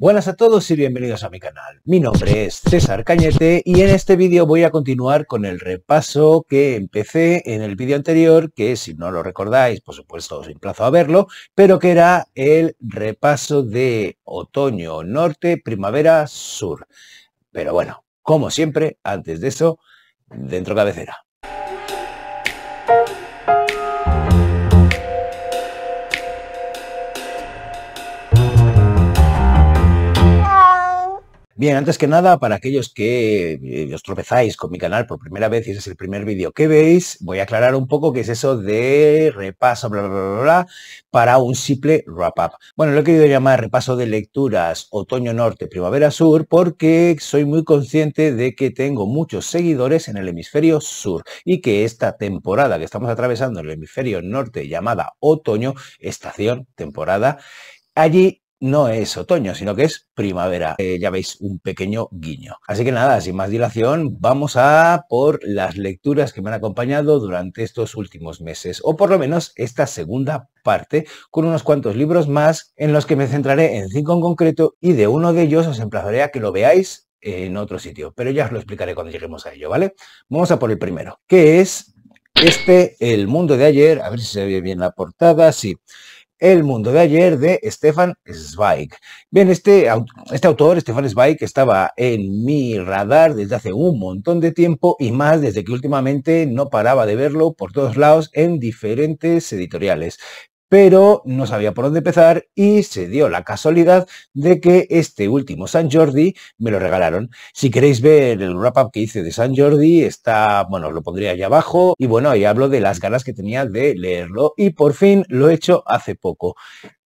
Buenas a todos y bienvenidos a mi canal. Mi nombre es César Cañete y en este vídeo voy a continuar con el repaso que empecé en el vídeo anterior, que si no lo recordáis, por supuesto os emplazo a verlo, pero que era el repaso de otoño norte, primavera sur. Pero bueno, como siempre, antes de eso, dentro cabecera. Bien, antes que nada, para aquellos que eh, os tropezáis con mi canal por primera vez y ese es el primer vídeo que veis, voy a aclarar un poco qué es eso de repaso, bla, bla, bla, bla, para un simple wrap-up. Bueno, lo he querido llamar repaso de lecturas otoño norte, primavera sur, porque soy muy consciente de que tengo muchos seguidores en el hemisferio sur y que esta temporada que estamos atravesando en el hemisferio norte llamada otoño, estación, temporada, allí no es otoño, sino que es primavera. Eh, ya veis un pequeño guiño. Así que nada, sin más dilación, vamos a por las lecturas que me han acompañado durante estos últimos meses, o por lo menos esta segunda parte, con unos cuantos libros más en los que me centraré en cinco en concreto y de uno de ellos os emplazaré a que lo veáis en otro sitio, pero ya os lo explicaré cuando lleguemos a ello, ¿vale? Vamos a por el primero, que es este, El Mundo de Ayer, a ver si se ve bien la portada, sí. El mundo de ayer de Stefan Zweig. Bien, este, este autor, Stefan Zweig, estaba en mi radar desde hace un montón de tiempo y más desde que últimamente no paraba de verlo por todos lados en diferentes editoriales pero no sabía por dónde empezar y se dio la casualidad de que este último San Jordi me lo regalaron. Si queréis ver el wrap-up que hice de San Jordi, está, bueno, lo pondré allá abajo y bueno, ahí hablo de las ganas que tenía de leerlo y por fin lo he hecho hace poco.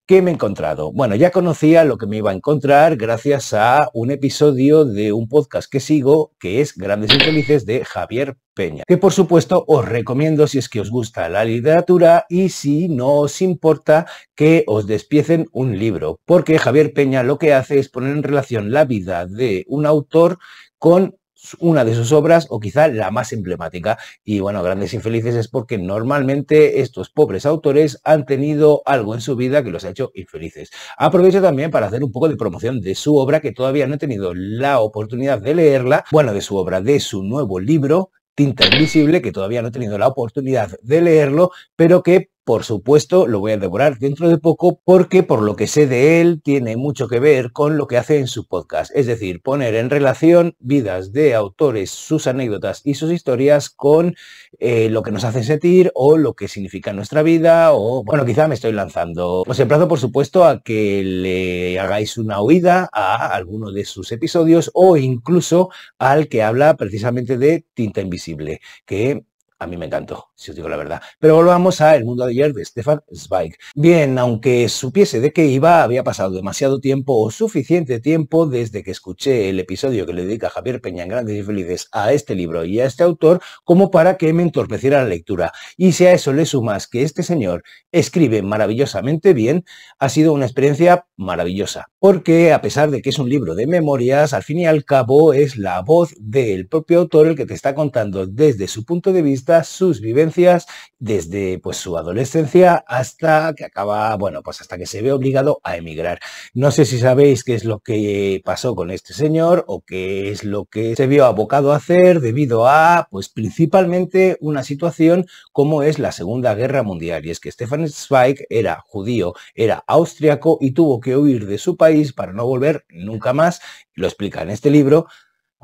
¿Qué me he encontrado? Bueno, ya conocía lo que me iba a encontrar gracias a un episodio de un podcast que sigo, que es Grandes Infelices de Javier Peña, que por supuesto os recomiendo si es que os gusta la literatura y si no os importa que os despiecen un libro, porque Javier Peña lo que hace es poner en relación la vida de un autor con una de sus obras o quizá la más emblemática. Y bueno, Grandes Infelices es porque normalmente estos pobres autores han tenido algo en su vida que los ha hecho infelices. Aprovecho también para hacer un poco de promoción de su obra, que todavía no he tenido la oportunidad de leerla, bueno, de su obra, de su nuevo libro. Tinta Invisible, que todavía no he tenido la oportunidad de leerlo, pero que por supuesto, lo voy a devorar dentro de poco porque por lo que sé de él tiene mucho que ver con lo que hace en su podcast. Es decir, poner en relación vidas de autores, sus anécdotas y sus historias con eh, lo que nos hace sentir o lo que significa nuestra vida o, bueno, quizá me estoy lanzando. Os emplazo, por supuesto, a que le hagáis una oída a alguno de sus episodios o incluso al que habla precisamente de Tinta Invisible, que a mí me encantó, si os digo la verdad. Pero volvamos a El mundo de ayer de Stefan Zweig. Bien, aunque supiese de qué iba, había pasado demasiado tiempo o suficiente tiempo desde que escuché el episodio que le dedica Javier Peña en Grandes y Felices a este libro y a este autor como para que me entorpeciera la lectura. Y si a eso le sumas que este señor escribe maravillosamente bien, ha sido una experiencia maravillosa. Porque a pesar de que es un libro de memorias, al fin y al cabo es la voz del propio autor el que te está contando desde su punto de vista sus vivencias desde pues, su adolescencia hasta que acaba, bueno, pues hasta que se ve obligado a emigrar. No sé si sabéis qué es lo que pasó con este señor o qué es lo que se vio abocado a hacer debido a, pues principalmente una situación como es la Segunda Guerra Mundial. Y es que Stefan Zweig era judío, era austriaco y tuvo que huir de su país para no volver nunca más. Lo explica en este libro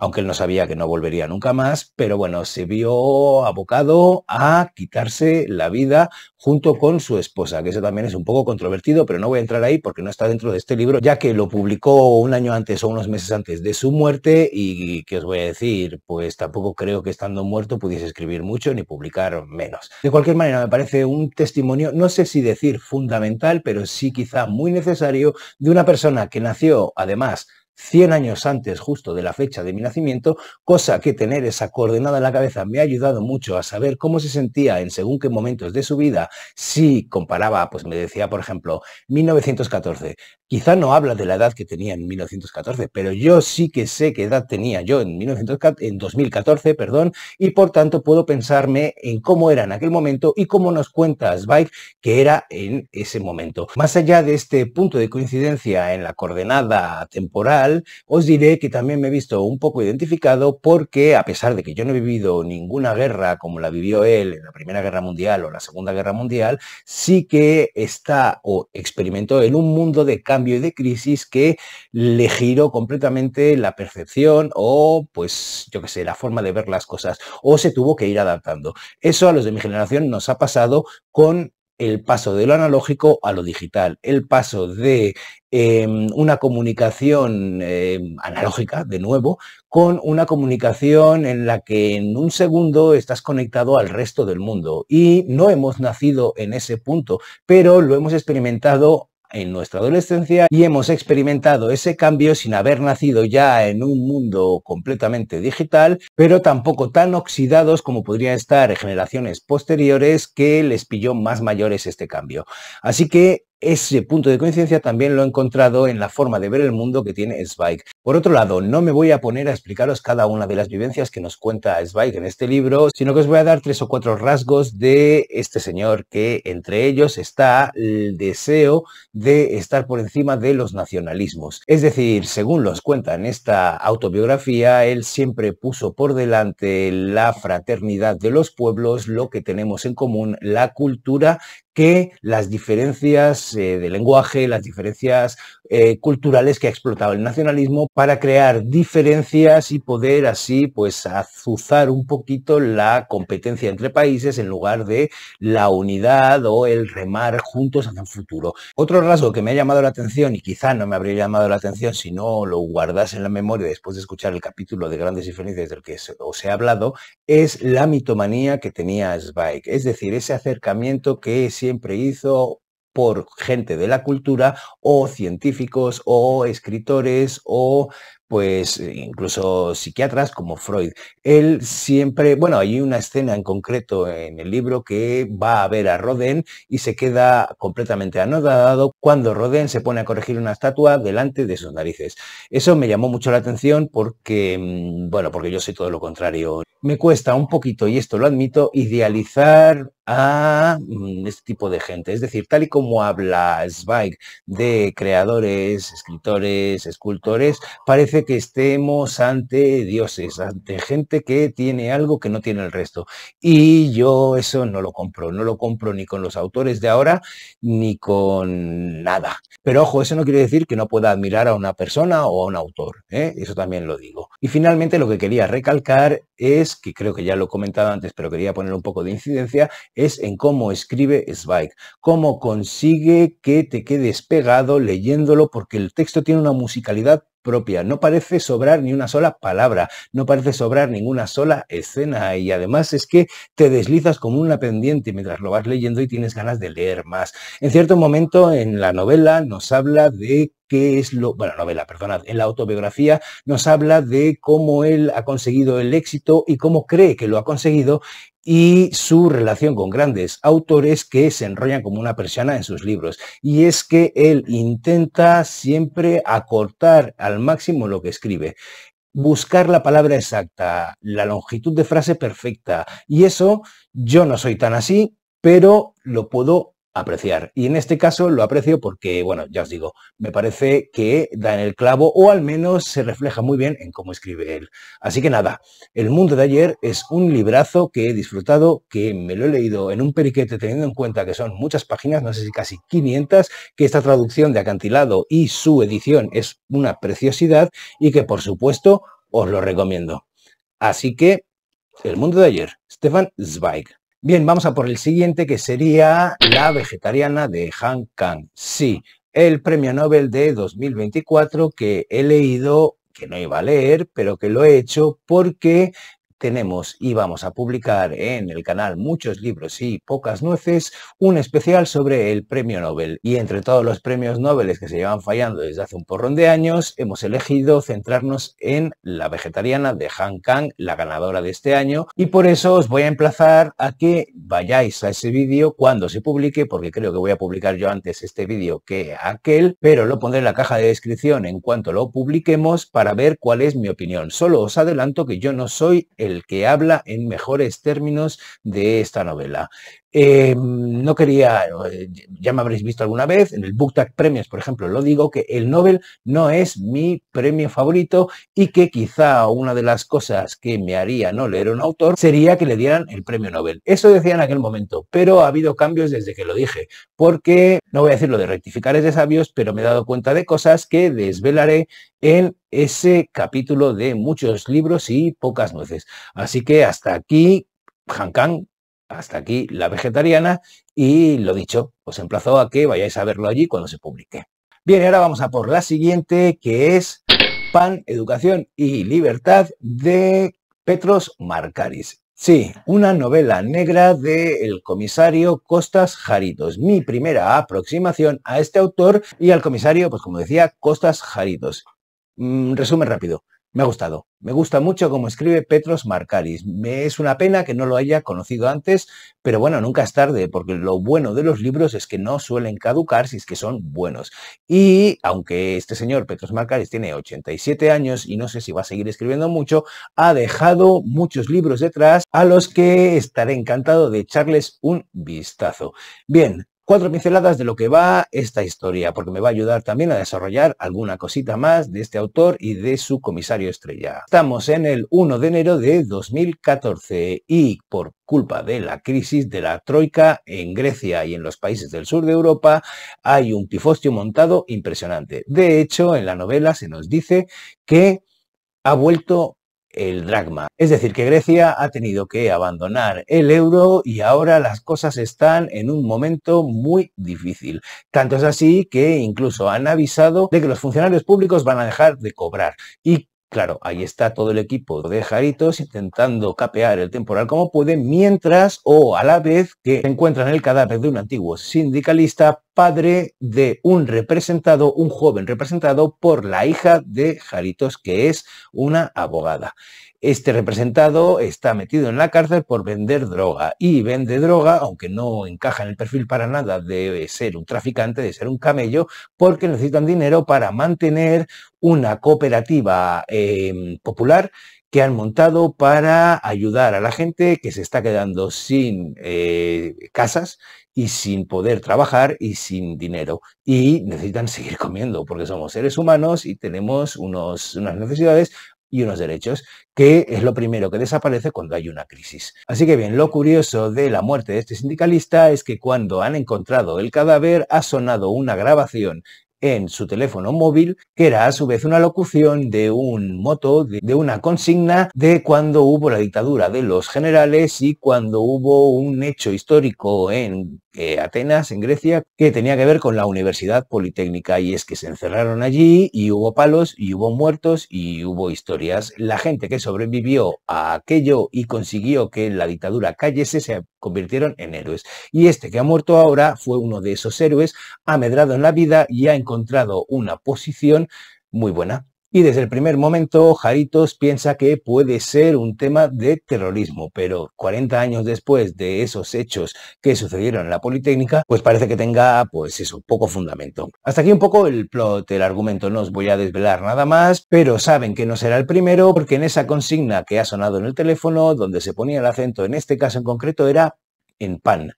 aunque él no sabía que no volvería nunca más, pero bueno, se vio abocado a quitarse la vida junto con su esposa, que eso también es un poco controvertido, pero no voy a entrar ahí porque no está dentro de este libro, ya que lo publicó un año antes o unos meses antes de su muerte y que os voy a decir, pues tampoco creo que estando muerto pudiese escribir mucho ni publicar menos. De cualquier manera, me parece un testimonio, no sé si decir fundamental, pero sí quizá muy necesario de una persona que nació además 100 años antes justo de la fecha de mi nacimiento, cosa que tener esa coordenada en la cabeza me ha ayudado mucho a saber cómo se sentía en según qué momentos de su vida, si comparaba, pues me decía, por ejemplo, 1914. Quizá no habla de la edad que tenía en 1914, pero yo sí que sé qué edad tenía yo en, 2014, perdón, y por tanto puedo pensarme en cómo era en aquel momento y cómo nos cuenta Spike que era en ese momento. Más allá de este punto de coincidencia en la coordenada temporal, os diré que también me he visto un poco identificado porque a pesar de que yo no he vivido ninguna guerra como la vivió él en la Primera Guerra Mundial o la Segunda Guerra Mundial, sí que está o experimentó en un mundo de cambio y de crisis que le giró completamente la percepción o pues yo qué sé, la forma de ver las cosas o se tuvo que ir adaptando. Eso a los de mi generación nos ha pasado con el paso de lo analógico a lo digital, el paso de em, una comunicación em, analógica, de nuevo, con una comunicación en la que en un segundo estás conectado al resto del mundo. Y no hemos nacido en ese punto, pero lo hemos experimentado en nuestra adolescencia y hemos experimentado ese cambio sin haber nacido ya en un mundo completamente digital, pero tampoco tan oxidados como podrían estar generaciones posteriores que les pilló más mayores este cambio. Así que ese punto de coincidencia también lo he encontrado en la forma de ver el mundo que tiene Spike. Por otro lado, no me voy a poner a explicaros cada una de las vivencias que nos cuenta Zweig en este libro, sino que os voy a dar tres o cuatro rasgos de este señor, que entre ellos está el deseo de estar por encima de los nacionalismos. Es decir, según los cuenta en esta autobiografía, él siempre puso por delante la fraternidad de los pueblos, lo que tenemos en común, la cultura que las diferencias eh, de lenguaje, las diferencias eh, culturales que ha explotado el nacionalismo para crear diferencias y poder así pues azuzar un poquito la competencia entre países en lugar de la unidad o el remar juntos hacia un futuro. Otro rasgo que me ha llamado la atención y quizá no me habría llamado la atención si no lo guardase en la memoria después de escuchar el capítulo de grandes diferencias del que os he hablado es la mitomanía que tenía Zweig, es decir, ese acercamiento que siempre hizo por gente de la cultura o científicos o escritores o pues eh, incluso psiquiatras como Freud. Él siempre, bueno, hay una escena en concreto en el libro que va a ver a Roden y se queda completamente anodado cuando Roden se pone a corregir una estatua delante de sus narices. Eso me llamó mucho la atención porque, mm, bueno, porque yo soy todo lo contrario. Me cuesta un poquito, y esto lo admito, idealizar a mm, este tipo de gente. Es decir, tal y como habla Zweig de creadores, escritores, escultores, parece que estemos ante dioses, ante gente que tiene algo que no tiene el resto. Y yo eso no lo compro, no lo compro ni con los autores de ahora ni con nada. Pero ojo, eso no quiere decir que no pueda admirar a una persona o a un autor, ¿eh? eso también lo digo. Y finalmente lo que quería recalcar es, que creo que ya lo he comentado antes, pero quería poner un poco de incidencia, es en cómo escribe Zweig, cómo consigue que te quedes pegado leyéndolo porque el texto tiene una musicalidad propia. No parece sobrar ni una sola palabra, no parece sobrar ninguna sola escena y además es que te deslizas como una pendiente mientras lo vas leyendo y tienes ganas de leer más. En cierto momento en la novela nos habla de que es lo, bueno, novela, perdonad, en la autobiografía nos habla de cómo él ha conseguido el éxito y cómo cree que lo ha conseguido y su relación con grandes autores que se enrollan como una persiana en sus libros. Y es que él intenta siempre acortar al máximo lo que escribe buscar la palabra exacta, la longitud de frase perfecta. Y eso yo no soy tan así, pero lo puedo apreciar. Y en este caso lo aprecio porque, bueno, ya os digo, me parece que da en el clavo o al menos se refleja muy bien en cómo escribe él. Así que nada, El Mundo de ayer es un librazo que he disfrutado, que me lo he leído en un periquete teniendo en cuenta que son muchas páginas, no sé si casi 500, que esta traducción de acantilado y su edición es una preciosidad y que por supuesto os lo recomiendo. Así que, El Mundo de ayer, Stefan Zweig. Bien, vamos a por el siguiente, que sería La vegetariana de Han Kang. Sí, el premio Nobel de 2024 que he leído que no iba a leer, pero que lo he hecho porque tenemos y vamos a publicar en el canal Muchos Libros y Pocas Nueces un especial sobre el premio Nobel. Y entre todos los premios Nobel que se llevan fallando desde hace un porrón de años, hemos elegido centrarnos en la vegetariana de Han Kang, la ganadora de este año. Y por eso os voy a emplazar a que vayáis a ese vídeo cuando se publique, porque creo que voy a publicar yo antes este vídeo que aquel, pero lo pondré en la caja de descripción en cuanto lo publiquemos para ver cuál es mi opinión. Solo os adelanto que yo no soy el el que habla en mejores términos de esta novela. Em, no quería, ya me habréis visto alguna vez, en el BookTag Premios, por ejemplo, lo digo, que el Nobel no es mi premio favorito y que quizá una de las cosas que me haría no leer un autor sería que le dieran el premio Nobel. Eso decía en aquel momento, pero ha habido cambios desde que lo dije, porque, no voy a decir lo de rectificar es de sabios, pero me he dado cuenta de cosas que desvelaré en ese capítulo de muchos libros y pocas nueces. Así que hasta aquí, Han Kang. Hasta aquí la vegetariana y lo dicho, os emplazo a que vayáis a verlo allí cuando se publique. Bien, ahora vamos a por la siguiente, que es Pan, Educación y Libertad de Petros Marcaris. Sí, una novela negra del comisario Costas Jaritos. Mi primera aproximación a este autor y al comisario, pues como decía, Costas Jaritos. Mm, resumen rápido. Me ha gustado. Me gusta mucho cómo escribe Petros Marcaris. Me es una pena que no lo haya conocido antes, pero bueno, nunca es tarde, porque lo bueno de los libros es que no suelen caducar si es que son buenos. Y aunque este señor Petros Marcaris tiene 87 años y no sé si va a seguir escribiendo mucho, ha dejado muchos libros detrás a los que estaré encantado de echarles un vistazo. Bien, cuatro pinceladas de lo que va esta historia, porque me va a ayudar también a desarrollar alguna cosita más de este autor y de su comisario estrella. Estamos en el 1 de enero de 2014 y por culpa de la crisis de la troika en Grecia y en los países del sur de Europa, hay un tifostio montado impresionante. De hecho, en la novela se nos dice que ha vuelto el dragma. Es decir, que Grecia ha tenido que abandonar el euro y ahora las cosas están en un momento muy difícil. Tanto es así que incluso han avisado de que los funcionarios públicos van a dejar de cobrar Claro, ahí está todo el equipo de Jaritos intentando capear el temporal como puede, mientras o a la vez que encuentran el cadáver de un antiguo sindicalista, padre de un representado, un joven representado por la hija de Jaritos, que es una abogada. Este representado está metido en la cárcel por vender droga y vende droga, aunque no encaja en el perfil para nada de ser un traficante, de ser un camello, porque necesitan dinero para mantener una cooperativa em, popular que han montado para ayudar a la gente que se está quedando sin eh, casas y sin poder trabajar y sin dinero. Y necesitan seguir comiendo porque somos seres humanos y tenemos unos, unas necesidades, y unos derechos, que es lo primero que desaparece cuando hay una crisis. Así que bien, lo curioso de la muerte de este sindicalista es que cuando han encontrado el cadáver ha sonado una grabación en su teléfono móvil, que era a su vez una locución de un moto, de una consigna de cuando hubo la dictadura de los generales y cuando hubo un hecho histórico en eh, Atenas, en Grecia, que tenía que ver con la Universidad Politécnica. Y es que se encerraron allí y hubo palos y hubo muertos y hubo historias. La gente que sobrevivió a aquello y consiguió que la dictadura cayese se convirtieron en héroes. Y este que ha muerto ahora fue uno de esos héroes, amedrado en la vida y ha encontrado encontrado una posición muy buena. Y desde el primer momento, Jaritos piensa que puede ser un tema de terrorismo, pero 40 años después de esos hechos que sucedieron en la Politécnica, pues parece que tenga, pues eso, poco fundamento. Hasta aquí un poco el plot, el argumento, no os voy a desvelar nada más, pero saben que no será el primero porque en esa consigna que ha sonado en el teléfono, donde se ponía el acento en este caso en concreto, era en pan.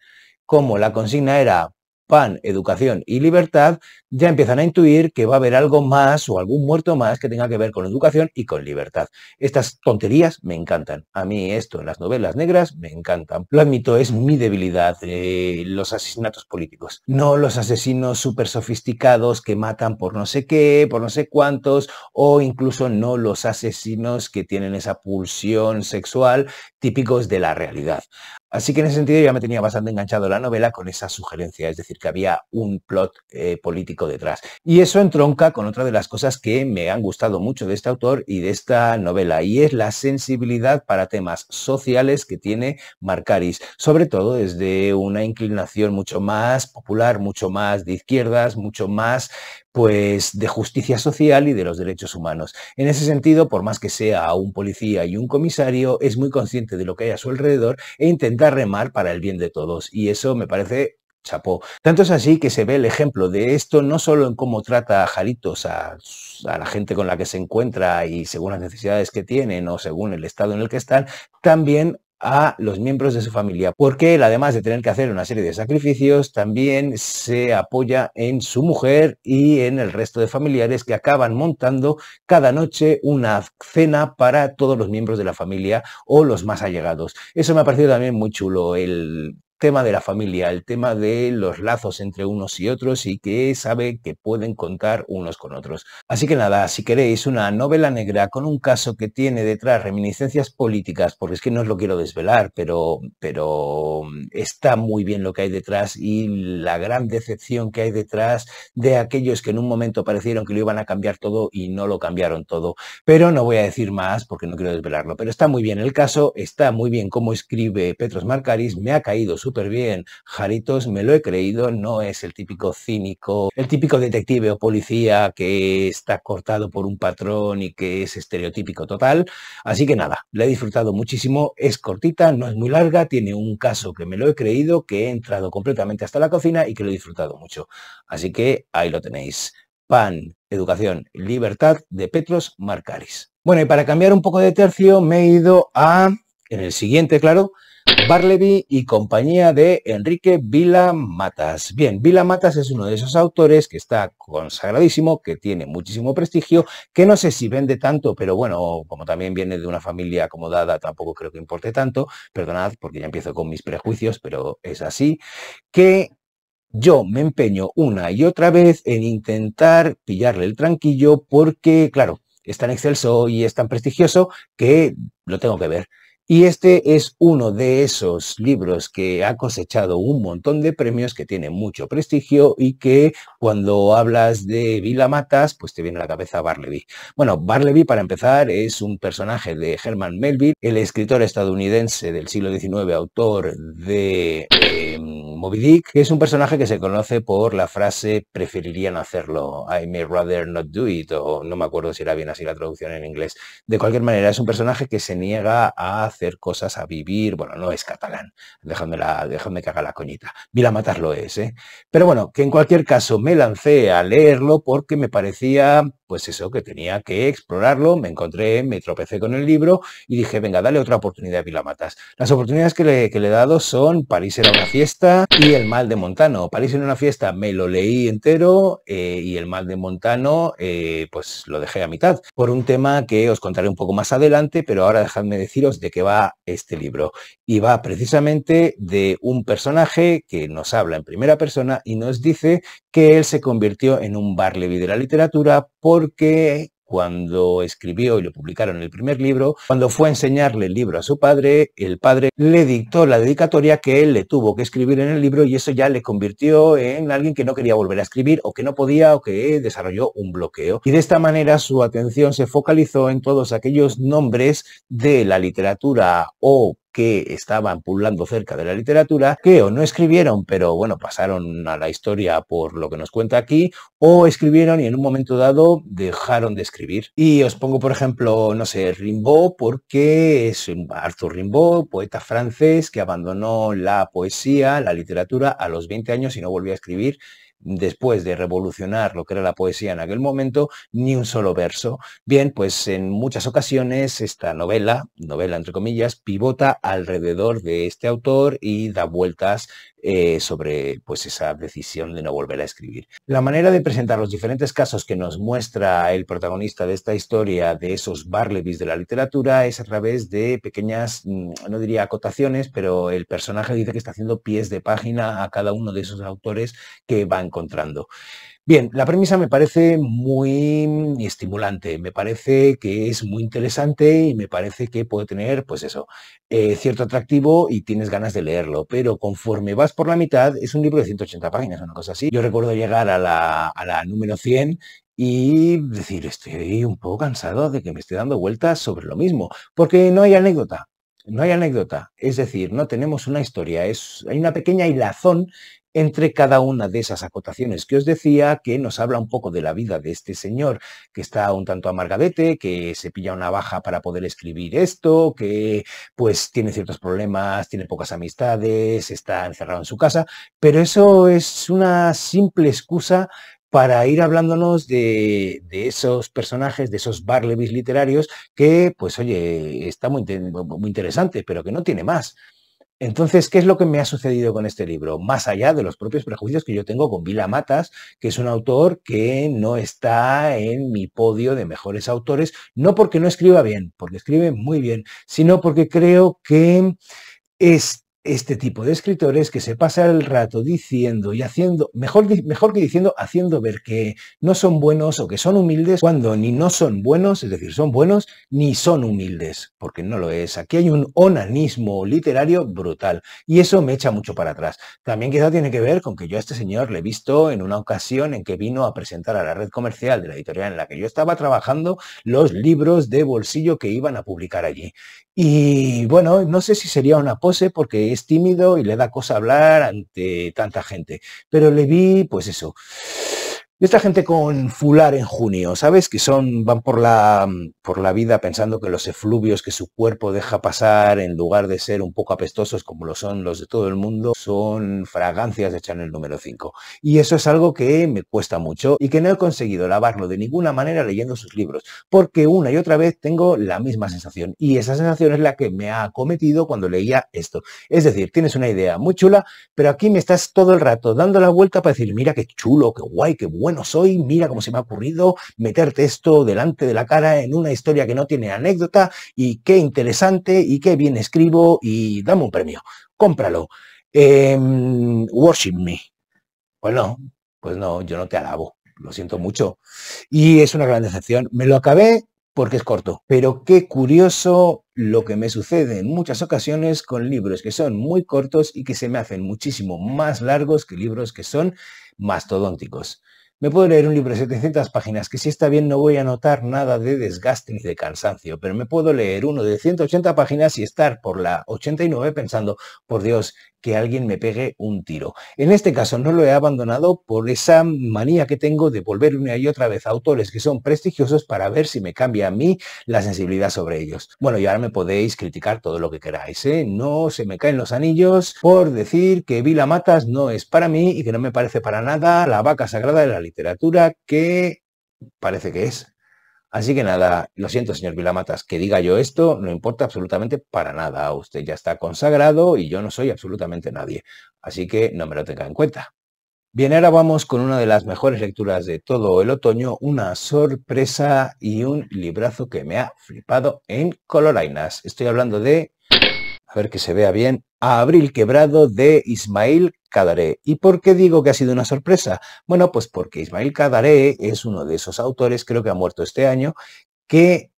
Como la consigna era PAN, Educación y Libertad, ya empiezan a intuir que va a haber algo más o algún muerto más que tenga que ver con educación y con libertad. Estas tonterías me encantan. A mí esto en las novelas negras me encantan. Lo admito, es mi debilidad, eh, los asesinatos políticos. No los asesinos súper sofisticados que matan por no sé qué, por no sé cuántos, o incluso no los asesinos que tienen esa pulsión sexual típicos de la realidad. Así que en ese sentido ya me tenía bastante enganchado la novela con esa sugerencia, es decir, que había un plot eh, político detrás. Y eso entronca con otra de las cosas que me han gustado mucho de este autor y de esta novela, y es la sensibilidad para temas sociales que tiene Marcaris, sobre todo desde una inclinación mucho más popular, mucho más de izquierdas, mucho más pues de justicia social y de los derechos humanos. En ese sentido, por más que sea un policía y un comisario, es muy consciente de lo que hay a su alrededor e intenta remar para el bien de todos. Y eso me parece chapó. Tanto es así que se ve el ejemplo de esto no solo en cómo trata a Jaritos a, a, la gente con la que se encuentra y según las necesidades que tienen o según el estado en el que están, también a los miembros de su familia, porque él, además de tener que hacer una serie de sacrificios, también se apoya en su mujer y en el resto de familiares que acaban montando cada noche una cena para todos los miembros de la familia o los más allegados. Eso me ha parecido también muy chulo, el tema de la familia, el tema de los lazos entre unos y otros y que sabe que pueden contar unos con otros. Así que nada, si queréis una novela negra con un caso que tiene detrás reminiscencias políticas, porque es que no os lo quiero desvelar, pero, pero mm, está muy bien lo que hay detrás y la gran decepción que hay detrás de aquellos que en un momento parecieron que lo iban a cambiar todo y no lo cambiaron todo. Pero no voy a decir más porque no quiero desvelarlo, pero está muy bien el caso, está muy bien cómo escribe Petros Marcaris, me ha caído su bien. Jaritos, me lo he creído, no es el típico cínico, el típico detective o policía que está cortado por un patrón y que es estereotípico total. Así que nada, le he disfrutado muchísimo, es cortita, no es muy larga, tiene un caso que me lo he creído, que he entrado completamente hasta la cocina y que lo he disfrutado mucho. Así que ahí lo tenéis. PAN, Educación, Libertad de Petros Marcaris. Bueno, y para cambiar un poco de tercio me he ido a, en el siguiente, claro, Barleby y compañía de Enrique Vila Matas. Bien, Vila Matas es uno de esos autores que está consagradísimo, que tiene muchísimo prestigio, que no sé si vende tanto, pero bueno, como también viene de una familia acomodada, tampoco creo que importe tanto, perdonad porque ya empiezo con mis prejuicios, pero es así, que yo me empeño una y otra vez en intentar pillarle el tranquillo porque, claro, es tan excelso y es tan prestigioso que lo tengo que ver. Y este es uno de esos libros que ha cosechado un montón de premios, que tiene mucho prestigio y que cuando hablas de Vila Matas, pues te viene a la cabeza Barleby. Bueno, Barleby, para empezar, es un personaje de Herman Melville, el escritor estadounidense del siglo XIX, autor de em, Moby Dick, es un personaje que se conoce por la frase preferirían hacerlo, I may rather not do it, o no me acuerdo si era bien así la traducción en inglés. De cualquier manera, es un personaje que se niega a hacer cosas, a vivir. Bueno, no es catalán, déjame, la, déjame que haga la coñita. mira Matar lo es, ¿eh? Pero bueno, que en cualquier caso me lancé a leerlo porque me parecía pues eso, que tenía que explorarlo, me encontré, me tropecé con el libro y dije, venga, dale otra oportunidad a matas. Las oportunidades que le, he dado son París era una fiesta y El mal de Montano. París era una fiesta me lo leí entero eh, y El mal de Montano eh, pues lo dejé a mitad por un tema que os contaré un poco más adelante, pero ahora dejadme deciros de qué va este libro. Y va precisamente de un personaje que nos habla en primera persona y nos dice que él se convirtió en un levi de la literatura porque cuando escribió y lo publicaron el primer libro, cuando fue a enseñarle el libro a su padre, el padre le dictó la dedicatoria que él le tuvo que escribir en el libro y eso ya le convirtió en alguien que no quería volver a escribir o que no podía o que desarrolló un bloqueo. Y de esta manera su atención se focalizó en todos aquellos nombres de la literatura o que estaban pululando cerca de la literatura, que o no escribieron, pero bueno, pasaron a la historia por lo que nos cuenta aquí, o escribieron y en un momento dado dejaron de escribir. Y os pongo, por ejemplo, no sé, Rimbaud, porque es Arthur Rimbaud, poeta francés que abandonó la poesía, la literatura a los 20 años y no volvió a escribir después de revolucionar lo que era la poesía en aquel momento, ni un solo verso. Bien, pues en muchas ocasiones esta novela, novela entre comillas, pivota alrededor de este autor y da vueltas eh, sobre pues, esa decisión de no volver a escribir. La manera de presentar los diferentes casos que nos muestra el protagonista de esta historia de esos barlevis de la literatura es a través de pequeñas, mm, no diría acotaciones, pero el personaje dice que está haciendo pies de página a cada uno de esos autores que va encontrando. Bien, la premisa me parece muy estimulante, me parece que es muy interesante y me parece que puede tener, pues eso, eh, cierto atractivo y tienes ganas de leerlo, pero conforme vas por la mitad, es un libro de 180 páginas, una cosa así. Yo recuerdo llegar a la, número 100 y decir, estoy un poco cansado de que me esté dando vueltas sobre lo mismo, porque no hay anécdota, no hay anécdota, es decir, no tenemos una historia, es, hay una pequeña hilazón entre cada una de esas acotaciones que os decía, que nos habla un poco de la vida de este señor, que está un tanto amargadete, que se pilla una baja para poder escribir esto, que pues tiene ciertos problemas, tiene pocas amistades, está encerrado en su casa, pero eso es una simple excusa para ir hablándonos de, esos personajes, de esos Barlevis literarios, que, pues oye, está muy, muy interesante, pero que no tiene más. Entonces, ¿qué es lo que me ha sucedido con este libro? Más allá de los propios prejuicios que yo tengo con Vila Matas, que es un autor que no está en mi podio de mejores autores, no porque no escriba bien, porque escribe muy bien, sino porque creo que es este tipo de escritores que se pasa el rato diciendo y haciendo, mejor, mejor, que diciendo, haciendo ver que no son buenos o que son humildes, cuando ni no son buenos, es decir, son buenos, ni son humildes, porque no lo es. Aquí hay un onanismo literario brutal y eso me echa mucho para atrás. También quizá tiene que ver con que yo a este señor le he visto en una ocasión en que vino a presentar a la red comercial de la editorial en la que yo estaba trabajando los libros de bolsillo que iban a publicar allí. Y bueno, no sé si sería una pose porque es tímido y le da cosa hablar ante tanta gente. Pero le vi, pues eso, y esta gente con fular en junio, ¿sabes? Que son, van por la, mm, por la vida pensando que los efluvios que su cuerpo deja pasar, en lugar de ser un poco apestosos como lo son los de todo el mundo, son fragancias de Chanel número 5. Y eso es algo que me cuesta mucho y que no he conseguido lavarlo de ninguna manera leyendo sus libros, porque una y otra vez tengo la misma sensación. Y esa sensación es la que me ha acometido cuando leía esto. Es decir, tienes una idea muy chula, pero aquí me estás todo el rato dando la vuelta para decir, mira qué chulo, qué guay, qué bueno no soy, mira cómo se me ha ocurrido meterte esto delante de la cara en una historia que no tiene anécdota y qué interesante y qué bien escribo y dame un premio, cómpralo, em, worship me. Pues no, pues no, yo no te alabo, lo siento mucho. Y es una gran decepción. Me lo acabé porque es corto, pero qué curioso lo que me sucede en muchas ocasiones con libros que son muy cortos y que se me hacen muchísimo más largos que libros que son mastodónticos. Me puedo leer un libro de 700 páginas, que si está bien no voy a notar nada de desgaste ni de cansancio, pero me puedo leer uno de 180 páginas y estar por la 89 pensando, por Dios, que alguien me pegue un tiro. En este caso no lo he abandonado por esa manía que tengo de volver una y otra vez a autores que son prestigiosos para ver si me cambia a mí la sensibilidad sobre ellos. Bueno, y ahora me podéis criticar todo lo que queráis, ¿eh? No se me caen los anillos por decir que Vila Matas no es para mí y que no me parece para nada la vaca sagrada de la literatura literatura que parece que es. Así que nada, lo siento, señor Vilamatas, que diga yo esto, no importa absolutamente para nada. Usted ya está consagrado y yo no soy absolutamente nadie. Así que no me lo tenga en cuenta. Bien, ahora vamos con una de las mejores lecturas de todo el otoño, una sorpresa y un librazo que me ha flipado en colorainas. Estoy hablando de a ver que se vea bien, a Abril Quebrado de Ismael Cadaré. ¿Y por qué digo que ha sido una sorpresa? Bueno, pues porque Ismail Cadaré es uno de esos autores, creo que ha muerto este año, que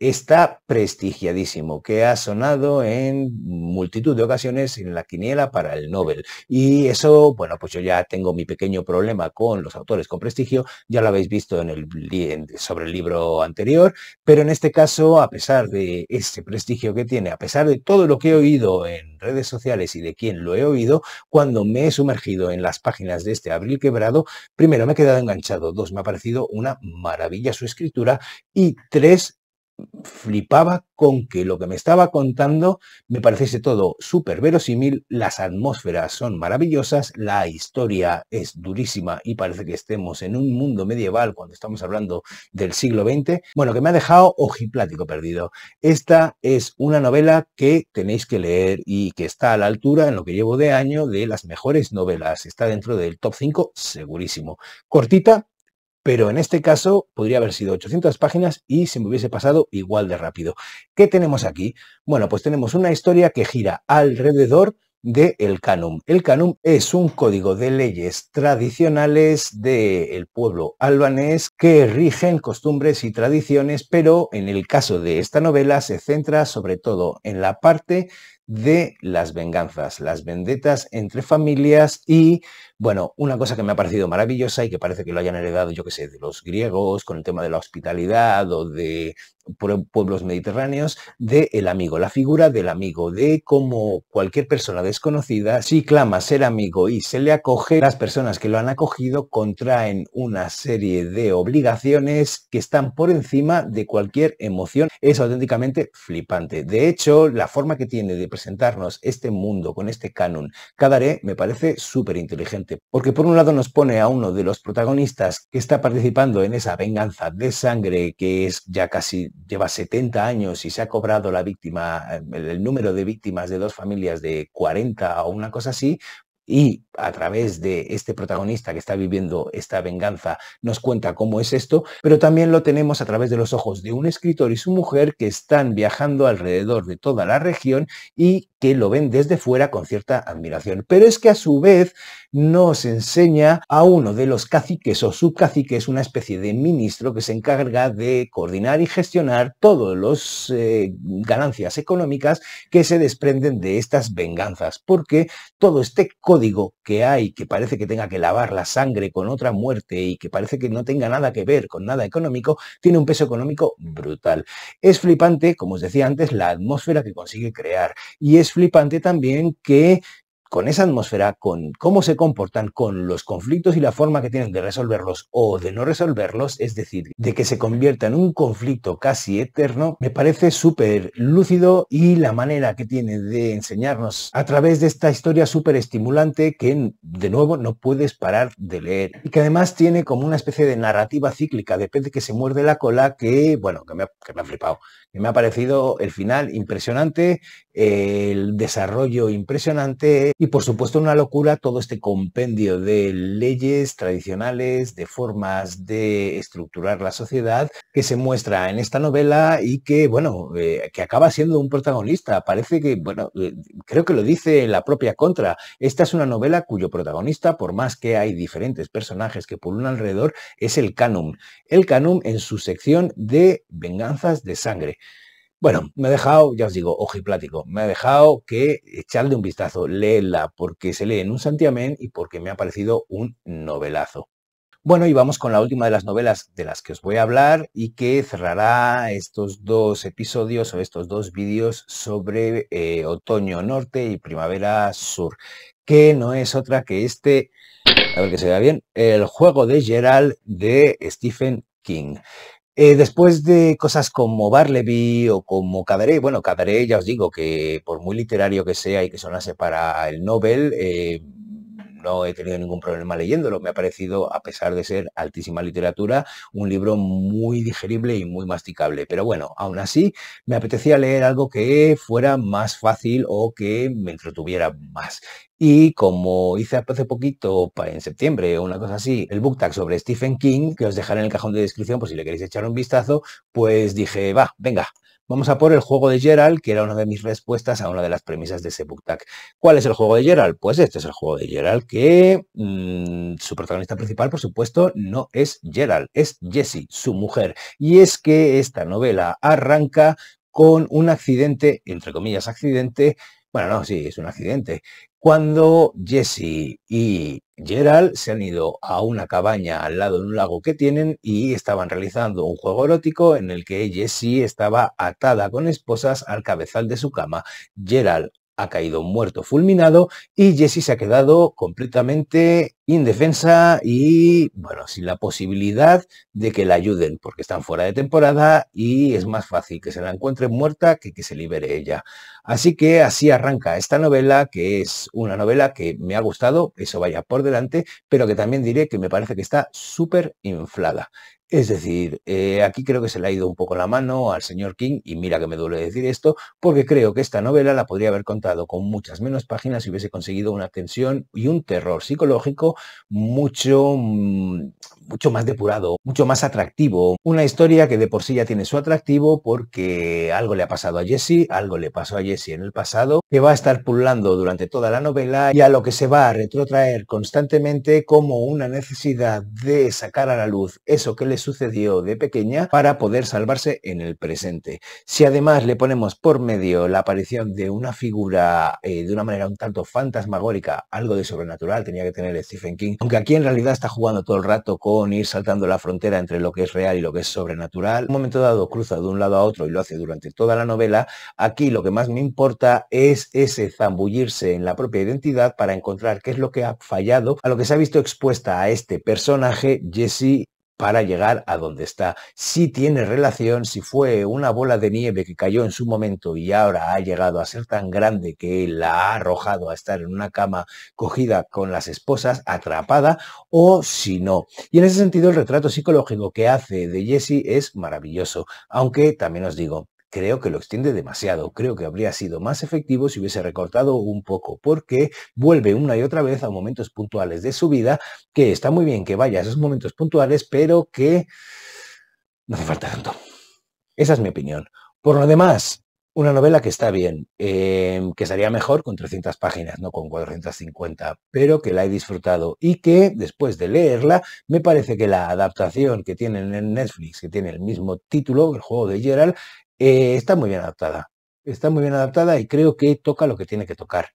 está prestigiadísimo, que ha sonado en multitud de ocasiones en la quiniela para el Nobel. Y eso, bueno, pues yo ya tengo mi pequeño problema con los autores con prestigio, ya lo habéis visto en el, sobre el libro anterior, pero en este caso, a pesar de ese prestigio que tiene, a pesar de todo lo que he oído en redes sociales y de quién lo he oído, cuando me he sumergido en las páginas de este Abril Quebrado, primero me he quedado enganchado, dos, me ha parecido una maravilla su escritura y tres, flipaba con que lo que me estaba contando me pareciese todo súper verosímil, las atmósferas son maravillosas, la historia es durísima y parece que estemos en un mundo medieval cuando estamos hablando del siglo XX. Bueno, que me ha dejado ojiplático perdido. Esta es una novela que tenéis que leer y que está a la altura, en lo que llevo de año, de las mejores novelas. Está dentro del top 5, segurísimo. Cortita, pero en este caso podría haber sido 800 páginas y se me hubiese pasado igual de rápido. ¿Qué tenemos aquí? Bueno, pues tenemos una historia que gira alrededor de el canum. El canum es un código de leyes tradicionales del pueblo albanés que rigen costumbres y tradiciones, pero en el caso de esta novela se centra sobre todo en la parte de las venganzas, las vendetas entre familias y bueno, una cosa que me ha parecido maravillosa y que parece que lo hayan heredado, yo qué sé, de los griegos, con el tema de la hospitalidad o de pueblos mediterráneos, de el amigo, la figura del amigo, de cómo cualquier persona desconocida, si clama ser amigo y se le acoge, las personas que lo han acogido contraen una serie de obligaciones que están por encima de cualquier emoción. Es auténticamente flipante. De hecho, la forma que tiene de presentarnos este mundo con este canon, cada me parece súper inteligente porque por un lado nos pone a uno de los protagonistas que está participando en esa venganza de sangre que es ya casi lleva 70 años y se ha cobrado la víctima, el número de víctimas de dos familias de 40 o una cosa así, y a través de este protagonista que está viviendo esta venganza nos cuenta cómo es esto, pero también lo tenemos a través de los ojos de un escritor y su mujer que están viajando alrededor de toda la región y que lo ven desde fuera con cierta admiración. Pero es que a su vez nos enseña a uno de los caciques o subcaciques, una especie de ministro que se encarga de coordinar y gestionar todas las eh, ganancias económicas que se desprenden de estas venganzas, porque todo este código que hay, que parece que tenga que lavar la sangre con otra muerte y que parece que no tenga nada que ver con nada económico, tiene un peso económico brutal. Es flipante, como os decía antes, la atmósfera que consigue crear y es flipante también que con esa atmósfera, con cómo se comportan, con los conflictos y la forma que tienen de resolverlos o de no resolverlos, es decir, de que se convierta en un conflicto casi eterno, me parece súper lúcido y la manera que tiene de enseñarnos a través de esta historia súper estimulante que, de nuevo, no puedes parar de leer. Y que además tiene como una especie de narrativa cíclica de que se muerde la cola que, bueno, me que me ha flipado, me ha parecido el final impresionante, el desarrollo impresionante y por supuesto una locura todo este compendio de leyes tradicionales, de formas de estructurar la sociedad que se muestra en esta novela y que, bueno, eh, que acaba siendo un protagonista. Parece que, bueno, eh, creo que lo dice la propia Contra. Esta es una novela cuyo protagonista, por más que hay diferentes personajes que por un alrededor, es el Canum. El Canum en su sección de venganzas de sangre. Bueno, me ha dejado, ya os digo, plático, me ha dejado que echarle un vistazo, léela, porque se lee en un santiamén y porque me ha parecido un novelazo. Bueno, y vamos con la última de las novelas de las que os voy a hablar y que cerrará estos dos episodios o estos dos vídeos sobre eh, otoño norte y primavera sur, que no es otra que este, a ver que se vea bien, el juego de Gerald de Stephen King. Eh, después de cosas como Barleby o como Cadaré, bueno, Cadaré ya os digo que por muy literario que sea y que sonase para el Nobel, eh, no he tenido ningún problema leyéndolo. Me ha parecido, a pesar de ser altísima literatura, un libro muy digerible y muy masticable. Pero bueno, aún así me apetecía leer algo que fuera más fácil o que me entretuviera más. Y como hice hace poquito, en septiembre o una cosa así, el book tag sobre Stephen King, que os dejaré en el cajón de descripción por pues si le queréis echar un vistazo, pues dije, va, venga, Vamos a por el juego de Gerald, que era una de mis respuestas a una de las premisas de ese ¿Cuál es el juego de Gerald? Pues este es el juego de Gerald, que mm, su protagonista principal, por supuesto, no es Gerald, es Jessie, su mujer. Y es que esta novela arranca con un accidente, entre comillas, accidente, bueno, no, sí, es un accidente. Cuando Jesse y Gerald se han ido a una cabaña al lado de un lago que tienen y estaban realizando un juego erótico en el que Jesse estaba atada con esposas al cabezal de su cama. Gerald ha caído muerto fulminado y Jesse se ha quedado completamente indefensa y, bueno, sin la posibilidad de que la ayuden, porque están fuera de temporada y es más fácil que se la encuentre muerta que que se libere ella. Así que así arranca esta novela, que es una novela que me ha gustado, eso vaya por delante, pero que también diré que me parece que está súper inflada. Es decir, eh, aquí creo que se le ha ido un poco la mano al señor King, y mira que me duele decir esto, porque creo que esta novela la podría haber contado con muchas menos páginas y hubiese conseguido una tensión y un terror psicológico mucho, mm, mucho más depurado, mucho más atractivo. Una historia que de por sí ya tiene su atractivo porque algo le ha pasado a Jesse, algo le pasó a Jesse en el pasado, que va a estar pulando durante toda la novela y a lo que se va a retrotraer constantemente como una necesidad de sacar a la luz eso que le sucedió de pequeña para poder salvarse en el presente. Si además le ponemos por medio la aparición de una figura eh, de una manera un tanto fantasmagórica, algo de sobrenatural tenía que tener Stephen aunque aquí en realidad está jugando todo el rato con ir saltando la frontera entre lo que es real y lo que es sobrenatural. un momento dado cruza de un lado a otro y lo hace durante toda la novela. Aquí lo que más me importa es ese zambullirse en la propia identidad para encontrar qué es lo que ha fallado, a lo que se ha visto expuesta a este personaje, Jesse para llegar a donde está. Si tiene relación, si fue una bola de nieve que cayó en su momento y ahora ha llegado a ser tan grande que la ha arrojado a estar en una cama cogida con las esposas, atrapada, o si no. Y en ese sentido el retrato psicológico que hace de Jesse es maravilloso, aunque también os digo, creo que lo extiende demasiado. Creo que habría sido más efectivo si hubiese recortado un poco, porque vuelve una y otra vez a momentos puntuales de su vida, que está muy bien que vaya a esos momentos puntuales, pero que no hace falta tanto. Esa es mi opinión. Por lo demás, una novela que está bien, em, que estaría mejor con 300 páginas, no con 450, pero que la he disfrutado y que después de leerla me parece que la adaptación que tienen en Netflix, que tiene el mismo título, el juego de Gerald, eh, está muy bien adaptada. Está muy bien adaptada y creo que toca lo que tiene que tocar.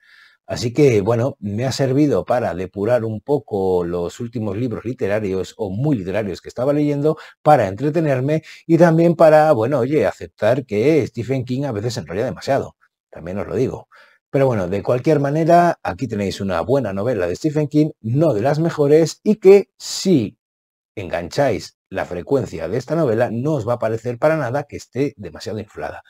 Así que, bueno, me ha servido para depurar un poco los últimos libros literarios o muy literarios que estaba leyendo, para entretenerme y también para, bueno, oye, aceptar que Stephen King a veces enrolla demasiado. También os lo digo. Pero bueno, de cualquier manera, aquí tenéis una buena novela de Stephen King, no de las mejores, y que si engancháis la frecuencia de esta novela no os va a parecer para nada que esté demasiado inflada.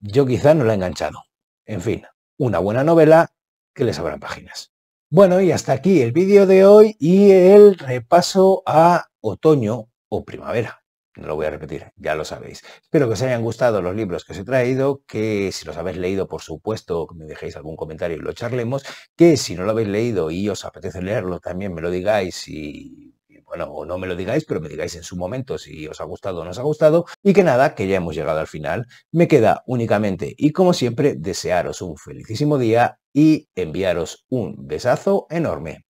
Yo quizá no la he enganchado. En fin, una buena novela que les abran páginas. Bueno, y hasta aquí el vídeo de hoy y el repaso a otoño o primavera. No lo voy a repetir, ya lo sabéis. Espero que os hayan gustado los libros que os he traído, que si los habéis leído, por supuesto, que me dejéis algún comentario y lo charlemos, que si no lo habéis leído y os apetece leerlo, también me lo digáis y bueno, o no me lo digáis, pero me digáis en su momento si os ha gustado o no os ha gustado. Y que nada, que ya hemos llegado al final. Me queda únicamente y como siempre desearos un felicísimo día y enviaros un besazo enorme.